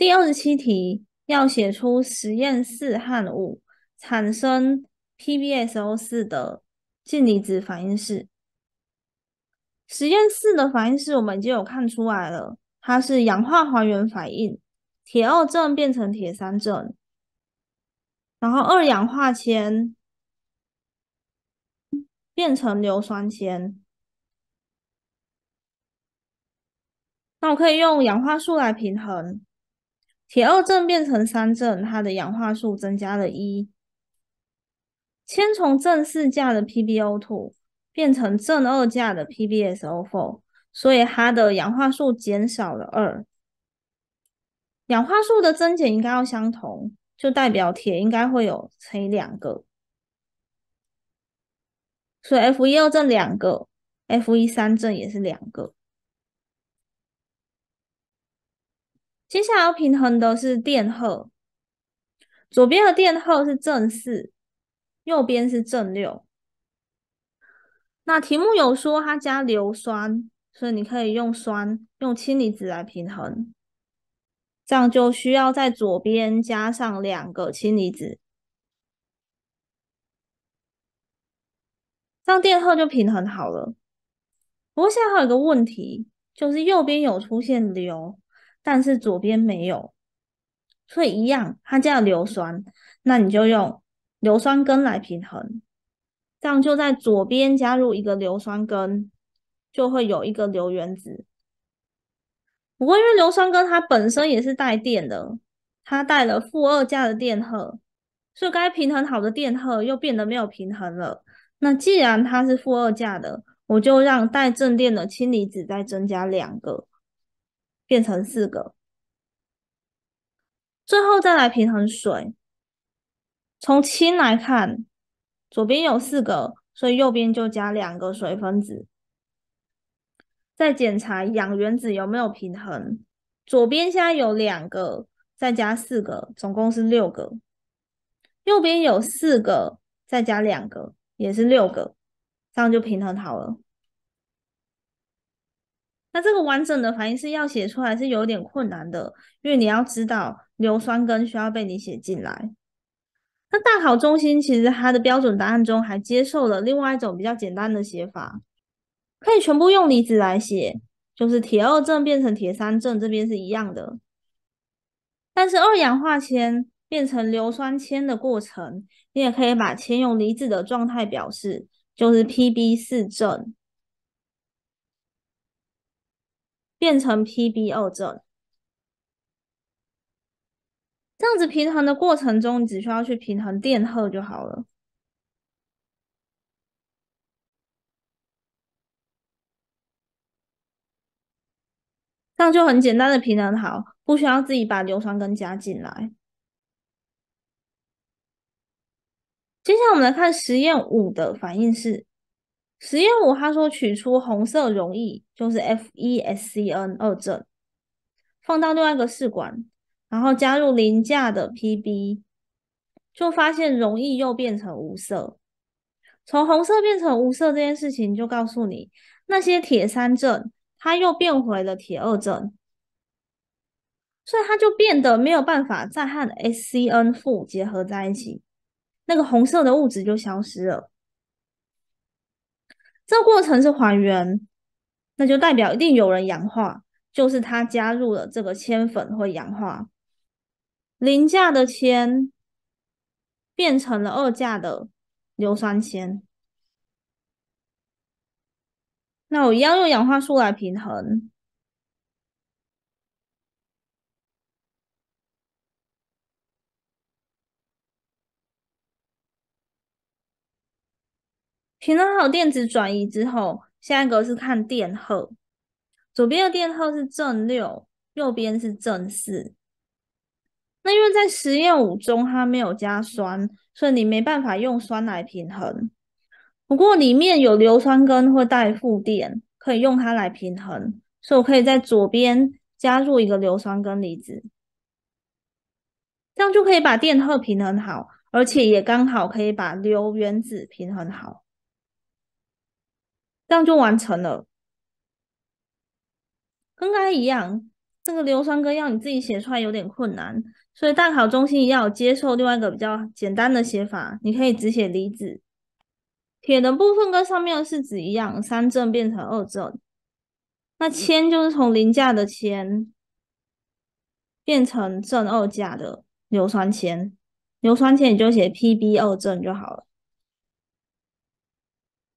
第二十七题要写出实验四和五产生 PbSO 四的近离子反应式。实验四的反应式我们已经有看出来了，它是氧化还原反应，铁二正变成铁三正，然后二氧化铅变成硫酸铅，那我可以用氧化数来平衡。铁二正变成三正，它的氧化数增加了1。先从正四价的 PbO2 变成正二价的 PbSO4，所以它的氧化数减少了2。氧化数的增减应该要相同，就代表铁应该会有乘以两个，所以 f 一2正两个 f 一3正也是两个。接下来要平衡的是电荷，左边的电荷是正四，右边是正六。那题目有说它加硫酸，所以你可以用酸，用氢离子来平衡，这样就需要在左边加上两个氢离子，这样电荷就平衡好了。不过现在还有一个问题，就是右边有出现硫。但是左边没有，所以一样，它叫硫酸，那你就用硫酸根来平衡，这样就在左边加入一个硫酸根，就会有一个硫原子。不过因为硫酸根它本身也是带电的，它带了负二价的电荷，所以该平衡好的电荷又变得没有平衡了。那既然它是负二价的，我就让带正电的氢离子再增加两个。变成四个，最后再来平衡水。从氢来看，左边有四个，所以右边就加两个水分子。再检查氧原子有没有平衡，左边现在有两个，再加四个，总共是六个；右边有四个，再加两个，也是六个，这样就平衡好了。那这个完整的反应式要写出来是有点困难的，因为你要知道硫酸根需要被你写进来。那大考中心其实它的标准答案中还接受了另外一种比较简单的写法，可以全部用离子来写，就是铁二正变成铁三正这边是一样的。但是二氧化铅变成硫酸铅的过程，你也可以把铅用离子的状态表示，就是 Pb 四正。变成 Pb 二正，这样子平衡的过程中，你只需要去平衡电荷就好了。这样就很简单的平衡好，不需要自己把硫酸根加进来。接下来我们来看实验五的反应式。实验五，他说取出红色溶液，就是 FeSCN 二正，放到另外一个试管，然后加入零价的 Pb，就发现溶液又变成无色。从红色变成无色这件事情，就告诉你那些铁三正，它又变回了铁二正，所以它就变得没有办法再和 SCN 负结合在一起，那个红色的物质就消失了。这过程是还原，那就代表一定有人氧化，就是它加入了这个铅粉会氧化，零价的铅变成了二价的硫酸铅。那我一样用氧化数来平衡。平衡好电子转移之后，下一个是看电荷。左边的电荷是正六，右边是正四。那因为在实验五中，它没有加酸，所以你没办法用酸来平衡。不过里面有硫酸根会带负电，可以用它来平衡。所以我可以在左边加入一个硫酸根离子，这样就可以把电荷平衡好，而且也刚好可以把硫原子平衡好。这样就完成了，跟刚才一样。这个硫酸根要你自己写出来有点困难，所以大考中心要接受另外一个比较简单的写法。你可以只写离子铁的部分，跟上面的式子一样，三正变成二正。那铅就是从零价的铅变成正二价的硫酸铅，硫酸铅你就写 Pb 二正就好了。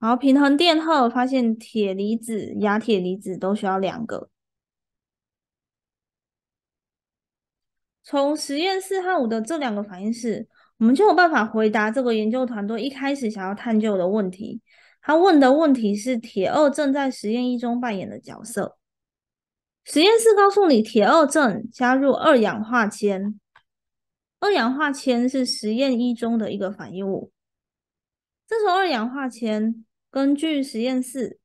好，平衡电荷，发现铁离子、亚铁离子都需要两个。从实验室汉武的这两个反应式，我们就有办法回答这个研究团队一开始想要探究的问题。他问的问题是铁二正在实验一中扮演的角色。实验室告诉你，铁二正加入二氧化铅，二氧化铅是实验一中的一个反应物。这时候二氧化铅。根据实验室，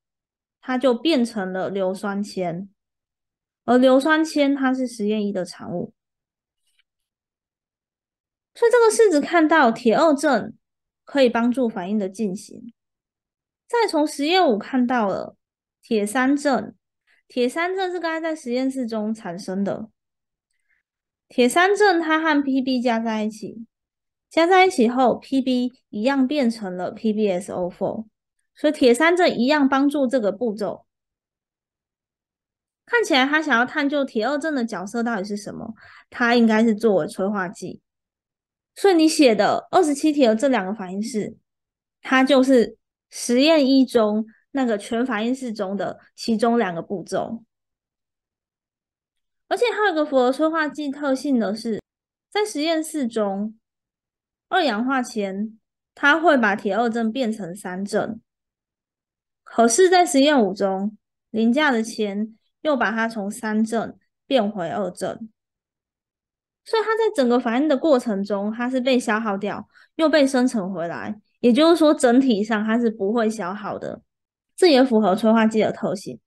它就变成了硫酸铅，而硫酸铅它是实验一的产物，所以这个式子看到铁二正可以帮助反应的进行。再从实验五看到了铁三正，铁三正是刚才在实验室中产生的。铁三正它和 Pb 加在一起，加在一起后 Pb 一样变成了 PbSO4。所以铁三正一样帮助这个步骤。看起来他想要探究铁二正的角色到底是什么，它应该是作为催化剂。所以你写的二十七题的这两个反应式，它就是实验一中那个全反应式中的其中两个步骤。而且还有一个符合催化剂特性的是，在实验室中，二氧化铅它会把铁二正变成三正。可是，在实验五中，廉价的钱又把它从三正变回二正，所以它在整个反应的过程中，它是被消耗掉，又被生成回来，也就是说，整体上它是不会消耗的，这也符合催化剂的特性。